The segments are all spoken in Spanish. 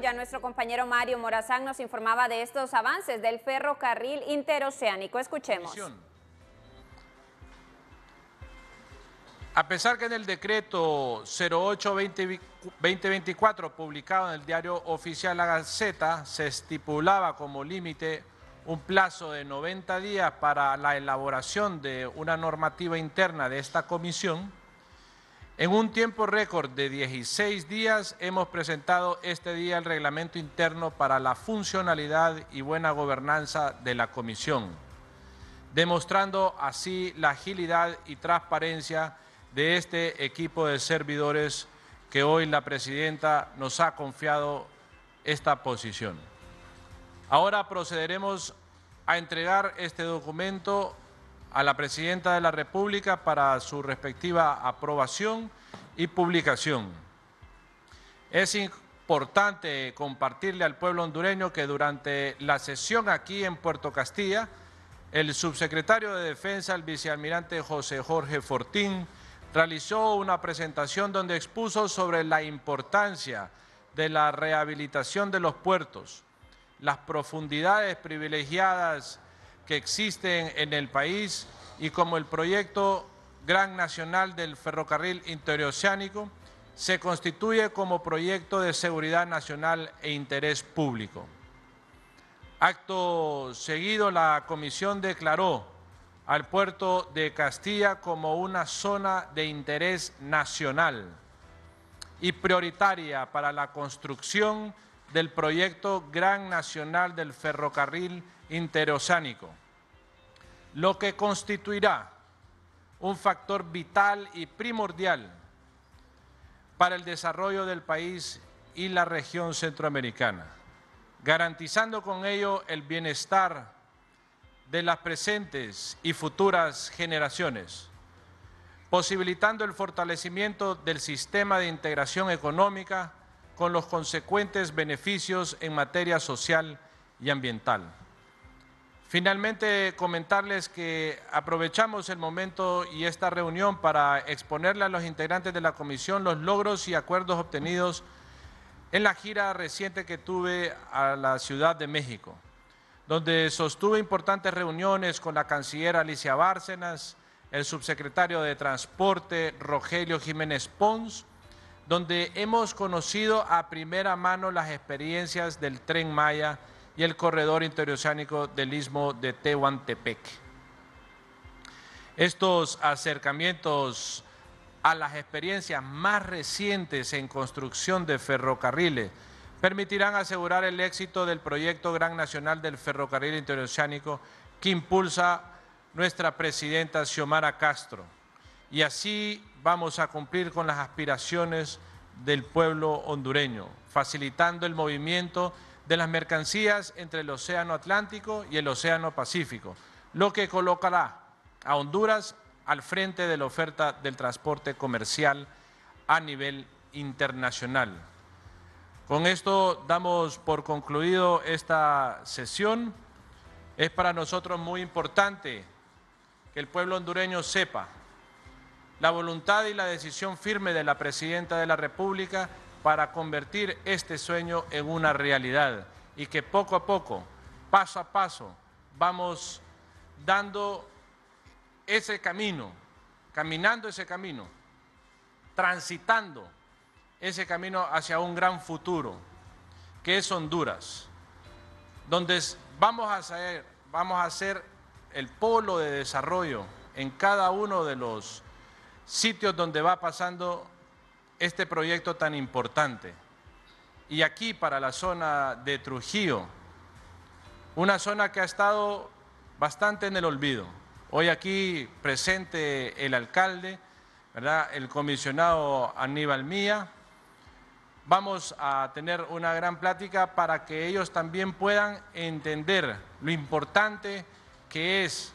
ya nuestro compañero Mario Morazán nos informaba de estos avances del ferrocarril interoceánico. Escuchemos. A pesar que en el decreto 08-2024 publicado en el diario oficial La Gaceta se estipulaba como límite un plazo de 90 días para la elaboración de una normativa interna de esta comisión, en un tiempo récord de 16 días hemos presentado este día el reglamento interno para la funcionalidad y buena gobernanza de la Comisión, demostrando así la agilidad y transparencia de este equipo de servidores que hoy la Presidenta nos ha confiado esta posición. Ahora procederemos a entregar este documento a la Presidenta de la República para su respectiva aprobación y publicación. Es importante compartirle al pueblo hondureño que durante la sesión aquí en Puerto Castilla, el subsecretario de Defensa, el vicealmirante José Jorge Fortín, realizó una presentación donde expuso sobre la importancia de la rehabilitación de los puertos, las profundidades privilegiadas que existen en el país y como el proyecto Gran Nacional del Ferrocarril Interoceánico, se constituye como proyecto de seguridad nacional e interés público. Acto seguido, la Comisión declaró al puerto de Castilla como una zona de interés nacional y prioritaria para la construcción del proyecto Gran Nacional del Ferrocarril Interoceánico, lo que constituirá un factor vital y primordial para el desarrollo del país y la región centroamericana, garantizando con ello el bienestar de las presentes y futuras generaciones, posibilitando el fortalecimiento del sistema de integración económica, con los consecuentes beneficios en materia social y ambiental. Finalmente, comentarles que aprovechamos el momento y esta reunión para exponerle a los integrantes de la comisión los logros y acuerdos obtenidos en la gira reciente que tuve a la Ciudad de México, donde sostuve importantes reuniones con la canciller Alicia Bárcenas, el subsecretario de Transporte Rogelio Jiménez Pons, donde hemos conocido a primera mano las experiencias del tren Maya y el corredor interoceánico del istmo de Tehuantepec. Estos acercamientos a las experiencias más recientes en construcción de ferrocarriles permitirán asegurar el éxito del proyecto Gran Nacional del Ferrocarril Interoceánico que impulsa nuestra presidenta Xiomara Castro y así vamos a cumplir con las aspiraciones del pueblo hondureño, facilitando el movimiento de las mercancías entre el Océano Atlántico y el Océano Pacífico, lo que colocará a Honduras al frente de la oferta del transporte comercial a nivel internacional. Con esto damos por concluido esta sesión. Es para nosotros muy importante que el pueblo hondureño sepa la voluntad y la decisión firme de la Presidenta de la República para convertir este sueño en una realidad y que poco a poco, paso a paso, vamos dando ese camino, caminando ese camino, transitando ese camino hacia un gran futuro, que es Honduras, donde vamos a ser, vamos a ser el polo de desarrollo en cada uno de los sitios donde va pasando este proyecto tan importante. Y aquí para la zona de Trujillo, una zona que ha estado bastante en el olvido. Hoy aquí presente el alcalde, ¿verdad? el comisionado Aníbal Mía. Vamos a tener una gran plática para que ellos también puedan entender lo importante que es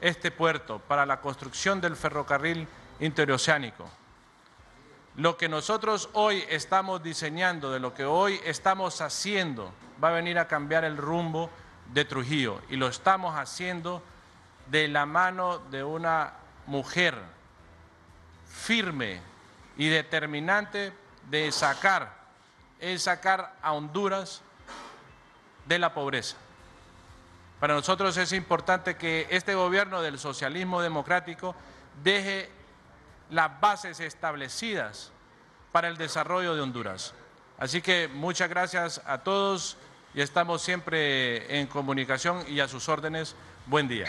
este puerto para la construcción del ferrocarril interoceánico. Lo que nosotros hoy estamos diseñando, de lo que hoy estamos haciendo, va a venir a cambiar el rumbo de Trujillo y lo estamos haciendo de la mano de una mujer firme y determinante de sacar, es sacar a Honduras de la pobreza. Para nosotros es importante que este gobierno del socialismo democrático deje las bases establecidas para el desarrollo de Honduras. Así que muchas gracias a todos y estamos siempre en comunicación y a sus órdenes. Buen día.